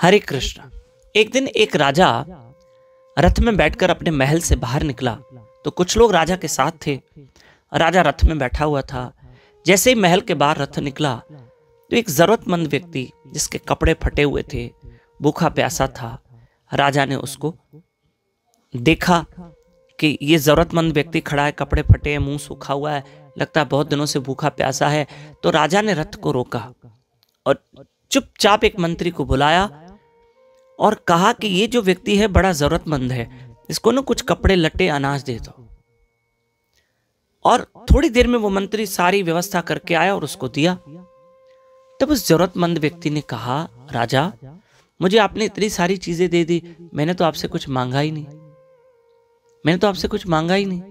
हरे कृष्ण एक दिन एक राजा रथ में बैठकर अपने महल से बाहर निकला तो कुछ लोग राजा के साथ थे राजा रथ में बैठा हुआ था जैसे ही महल के बाहर रथ निकला तो एक जरूरतमंद व्यक्ति जिसके कपड़े फटे हुए थे भूखा प्यासा था राजा ने उसको देखा कि ये ज़रूरतमंद व्यक्ति खड़ा है कपड़े फटे हैं मुंह सूखा हुआ है लगता है बहुत दिनों से भूखा प्यासा है तो राजा ने रथ को रोका और चुपचाप एक मंत्री को बुलाया और कहा कि ये जो व्यक्ति है बड़ा ज़रूरतमंद है इसको ना कुछ कपड़े लट्टे अनाज दे दो और थोड़ी देर में वो मंत्री सारी व्यवस्था करके आया और उसको दिया तब उस जरूरतमंद व्यक्ति ने कहा राजा मुझे आपने इतनी सारी चीजें दे दी मैंने तो आपसे कुछ मांगा ही नहीं मैंने तो आपसे कुछ मांगा ही नहीं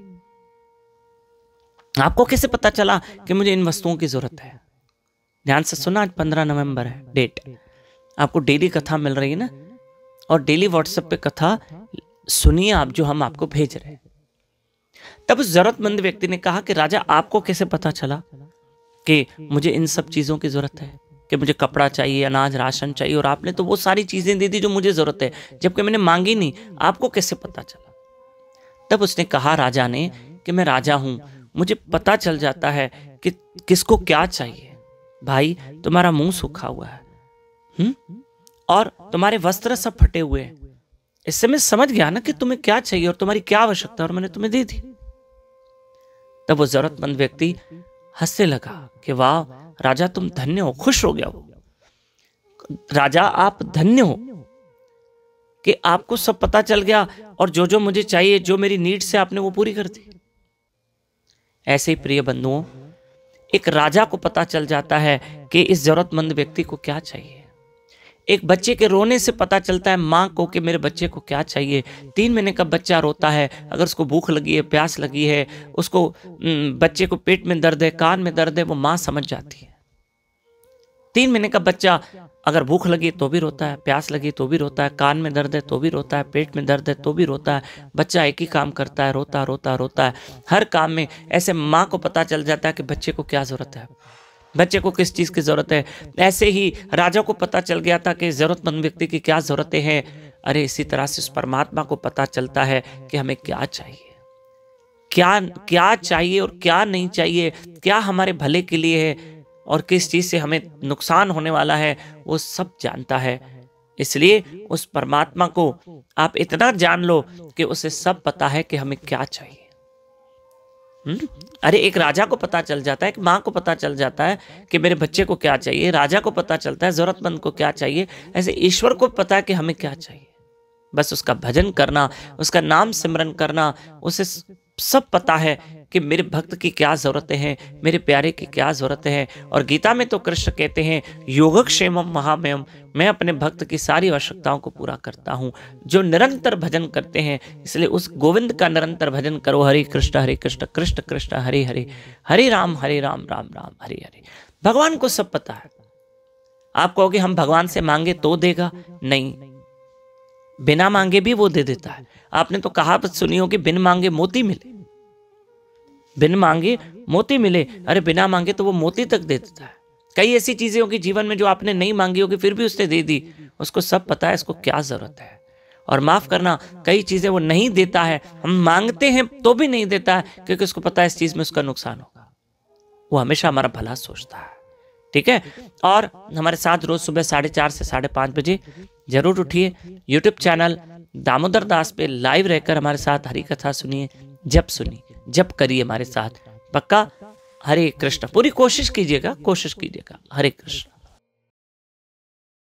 आपको कैसे पता चला कि मुझे इन वस्तुओं की जरूरत है ध्यान से सुना आज पंद्रह नवंबर है डेट आपको डेली कथा मिल रही है ना और डेली व्हाट्सएप पे कथा सुनिए आप जो हम आपको भेज रहे हैं तब उस जरूरतमंद व्यक्ति ने कहा कि राजा आपको कैसे पता चला कि मुझे इन सब चीज़ों की ज़रूरत है कि मुझे कपड़ा चाहिए अनाज राशन चाहिए और आपने तो वो सारी चीज़ें दे दी जो मुझे ज़रूरत है जबकि मैंने मांगी नहीं आपको कैसे पता चला तब उसने कहा राजा ने कि मैं राजा हूं मुझे पता चल जाता है कि किसको क्या चाहिए भाई तुम्हारा मुंह सूखा हुआ है हुँ? और तुम्हारे वस्त्र सब फटे हुए हैं इससे मैं समझ गया ना कि तुम्हें क्या चाहिए और तुम्हारी क्या आवश्यकता और मैंने तुम्हें दे दी तब वो जरूरतमंद व्यक्ति हंसने लगा कि वाह राजा तुम धन्य हो खुश हो गया हो राजा आप धन्य हो कि आपको सब पता चल गया और जो जो मुझे चाहिए जो मेरी नीड से आपने वो पूरी कर दी ऐसे ही प्रिय बंधुओं एक राजा को पता चल जाता है कि इस जरूरतमंद व्यक्ति को क्या चाहिए एक बच्चे के रोने से पता चलता है माँ को कि मेरे बच्चे को क्या चाहिए तीन महीने का बच्चा रोता है अगर उसको भूख लगी है प्यास लगी है उसको बच्चे को पेट में दर्द है कान में दर्द है वो माँ समझ जाती है तीन महीने का बच्चा अगर भूख लगी तो भी रोता है प्यास लगी तो भी रोता है कान में दर्द है तो भी रोता है पेट में दर्द है तो भी रोता है बच्चा एक ही काम करता है रोता रोता रोता है हर काम में ऐसे माँ को पता चल जाता है कि बच्चे को क्या ज़रूरत है बच्चे को किस चीज़ की ज़रूरत है ऐसे ही राजा को पता चल गया था कि ज़रूरतमंद व्यक्ति की क्या ज़रूरतें हैं अरे इसी तरह से उस परमात्मा को पता चलता है कि हमें क्या चाहिए क्या क्या चाहिए और क्या नहीं चाहिए क्या हमारे भले के लिए है और किस चीज़ से हमें नुकसान होने वाला है वो सब जानता है इसलिए उस परमात्मा को आप इतना जान लो कि उसे सब पता है कि हमें क्या चाहिए हुँ? हम्म? अरे एक राजा को पता चल जाता है एक माँ को पता चल जाता है कि मेरे बच्चे को क्या चाहिए राजा को पता चलता है ज़रूरतमंद को क्या चाहिए ऐसे ईश्वर को पता है कि हमें क्या चाहिए बस उसका भजन करना उसका नाम सिमरन करना उसे सब पता है कि मेरे भक्त की क्या ज़रूरतें हैं मेरे प्यारे की क्या ज़रूरतें हैं और गीता में तो कृष्ण कहते हैं योगक्षेम महामयम मैं अपने भक्त की सारी आवश्यकताओं को पूरा करता हूँ जो निरंतर भजन करते हैं इसलिए उस गोविंद का निरंतर भजन करो हरे कृष्ण हरे कृष्ण कृष्ण कृष्ण हरे हरे हरे राम हरे राम राम राम हरे हरे भगवान को सब पता है आप कहोगे हम भगवान से मांगे तो देगा नहीं बिना मांगे भी वो दे देता है आपने तो कहा सुनी होगी बिन मांगे मोती मिले बिन मांगे मोती मिले अरे बिना मांगे तो वो मोती तक दे देता है कई ऐसी चीज़ें होगी जीवन में जो आपने नहीं मांगी होगी फिर भी उसने दे दी उसको सब पता है इसको क्या ज़रूरत है और माफ़ करना कई चीज़ें वो नहीं देता है हम मांगते हैं तो भी नहीं देता है क्योंकि उसको पता है इस चीज़ में उसका नुकसान होगा वो हमेशा हमारा भला सोचता है ठीक है और हमारे साथ रोज़ सुबह साढ़े चार से साढ़े पांच बजे ज़रूर उठिए यूट्यूब चैनल दामोदर दास पे लाइव रहकर हमारे साथ हरी कथा सुनिए जब सुनिए जब करिए हमारे साथ पक्का हरे कृष्ण पूरी कोशिश कीजिएगा कोशिश कीजिएगा हरे कृष्ण